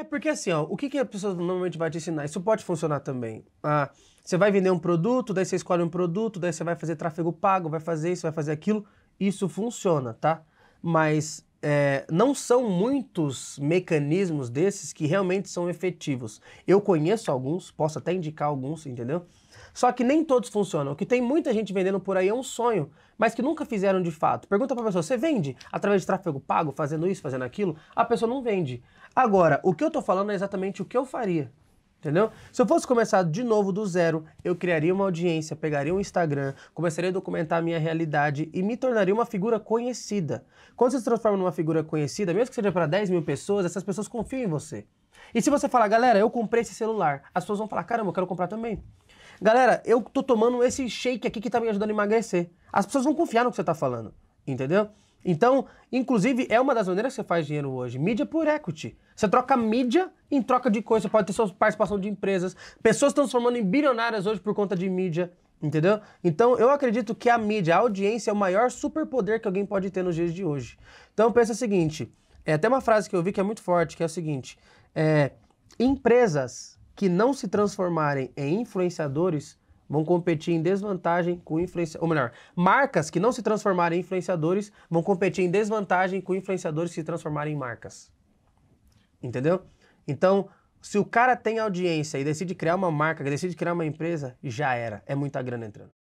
É porque assim, ó, o que, que a pessoa normalmente vai te ensinar? Isso pode funcionar também. Ah, você vai vender um produto, daí você escolhe um produto, daí você vai fazer tráfego pago, vai fazer isso, vai fazer aquilo. Isso funciona, tá? Mas é, não são muitos mecanismos desses que realmente são efetivos. Eu conheço alguns, posso até indicar alguns, entendeu? Só que nem todos funcionam. O que tem muita gente vendendo por aí é um sonho, mas que nunca fizeram de fato. Pergunta para a pessoa: você vende através de tráfego pago, fazendo isso, fazendo aquilo? A pessoa não vende. Agora, o que eu estou falando é exatamente o que eu faria. Entendeu? Se eu fosse começar de novo do zero, eu criaria uma audiência, pegaria um Instagram, começaria a documentar a minha realidade e me tornaria uma figura conhecida. Quando você se transforma numa figura conhecida, mesmo que seja para 10 mil pessoas, essas pessoas confiam em você. E se você falar, galera, eu comprei esse celular, as pessoas vão falar, caramba, eu quero comprar também. Galera, eu tô tomando esse shake aqui que tá me ajudando a emagrecer. As pessoas vão confiar no que você tá falando, entendeu? Então, inclusive, é uma das maneiras que você faz dinheiro hoje. Mídia por equity. Você troca mídia em troca de coisa. Você pode ter sua participação de empresas. Pessoas estão se formando em bilionárias hoje por conta de mídia. Entendeu? Então, eu acredito que a mídia, a audiência, é o maior superpoder que alguém pode ter nos dias de hoje. Então, pensa o seguinte. É até uma frase que eu vi que é muito forte, que é o seguinte. É, empresas que não se transformarem em influenciadores vão competir em desvantagem com influenciadores. Ou melhor, marcas que não se transformarem em influenciadores vão competir em desvantagem com influenciadores que se transformarem em marcas. Entendeu? Então, se o cara tem audiência e decide criar uma marca, decide criar uma empresa, já era. É muita grana entrando.